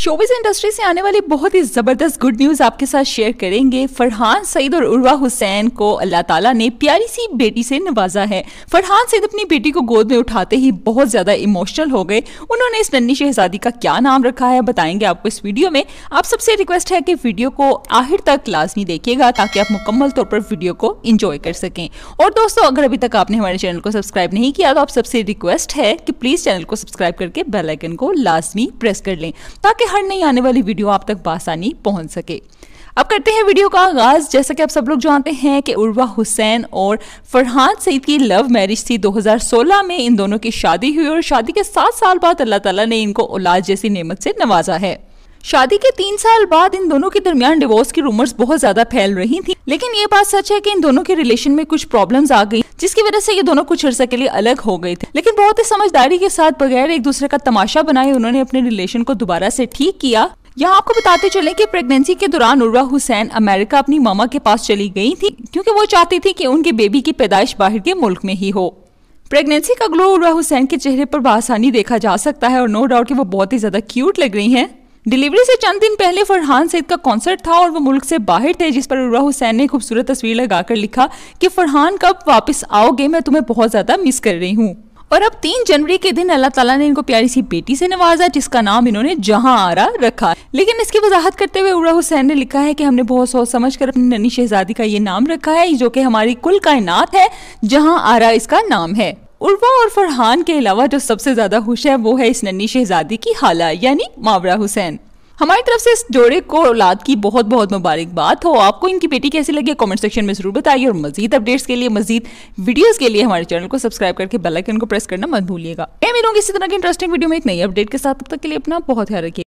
showbiz industry से आने वाली बहुत ही ज़बरदस्त गुड न्यूज़ आपके साथ शेयर करेंगे फरहान सईद और उर्वा हुसैन को अल्लाह ताला ने प्यारी सी बेटी से नवाजा है फरहान सईद अपनी बेटी को गोद में उठाते ही बहुत ज़्यादा इमोशनल हो गए उन्होंने इस नन्नी शहजादी का क्या नाम रखा है बताएंगे आपको इस वीडियो में आप सबसे रिक्वेस्ट है कि वीडियो को आखिर तक लाजमी देखिएगा ताकि आप मुकम्मल तौर पर वीडियो को इंजॉय कर सकें और दोस्तों अगर अभी तक आपने हमारे चैनल को सब्सक्राइब नहीं किया तो आप सबसे रिक्वेस्ट है कि प्लीज़ चैनल को सब्सक्राइब करके बेलाइकन को लाजमी प्रेस कर लें ताकि हर नई आने वाली वीडियो आप तक बासानी पहुंच सके अब करते हैं वीडियो का आगाज जैसा कि आप सब लोग जानते हैं कि उर्वा हुसैन और फरहान सईद की लव मैरिज थी 2016 में इन दोनों की शादी हुई और शादी के सात साल बाद अल्लाह ताला ने इनको औलाद जैसी नेमत से नवाजा है शादी के तीन साल बाद इन दोनों के दरमियान डिवोर्स की रूमर्स बहुत ज्यादा फैल रही थी लेकिन ये बात सच है कि इन दोनों के रिलेशन में कुछ प्रॉब्लम्स आ गई जिसकी वजह से ये दोनों कुछ अर्सा के लिए अलग हो गए थे लेकिन बहुत ही समझदारी के साथ बगैर एक दूसरे का तमाशा बनाए उन्होंने अपने रिलेशन को दोबारा से ठीक किया यहाँ आपको बताते चले कि प्रेगनेंसी के दौरान उर्वा हुसैन अमेरिका अपनी मामा के पास चली गई थी क्योंकि वो चाहती थी कि उनके बेबी की पैदाइश बाहर के मुल्क में ही हो प्रेगनेंसी का ग्लो उर्वा हुसैन के चेहरे पर बआसानी देखा जा सकता है और नो डाउट कि वो बहुत ही ज्यादा क्यूट लग रही हैं डिलीवरी से चंद दिन पहले फरहान सईद का कॉन्सर्ट था और वो मुल्क से बाहर थे जिस पर उर्वा हुसैन ने खूबसूरत तस्वीर लगाकर लिखा कि फरहान कब वापस आओगे मैं तुम्हें बहुत ज़्यादा मिस कर रही हूँ और अब तीन जनवरी के दिन अल्लाह ताला ने इनको प्यारी सी बेटी से नवाजा जिसका नाम इन्होंने जहां आरा रखा लेकिन इसकी वजाहत करते हुए उड़ा हुसैन ने लिखा है कि हमने बहुत सोच समझ कर अपनी ननी शहजादी का ये नाम रखा है जो कि हमारी कुल कायनात है जहां आरा इसका नाम है उर्वा और फरहान के अलावा जो सबसे ज्यादा खुश है वो है इस नन्नी शहजादी की हाला यानी मावरा हुसैन हमारी तरफ से इस जोड़े को औलाद की बहुत बहुत मुबारकबाद हो आपको इनकी बेटी कैसी लगी कमेंट सेक्शन में जरूर बताइए और मजीद अपडेट्स के लिए मजीद वीडियोस के लिए हमारे चैनल को सब्सक्राइब करके बेल आइकन को प्रेस करना मत भूलिएगा मैं मिलूंगी इसी तरह की इंटरेस्टिंग वीडियो में एक नई अपडेट के साथ तब तक के लिए अपना बहुत ख्याल रखिए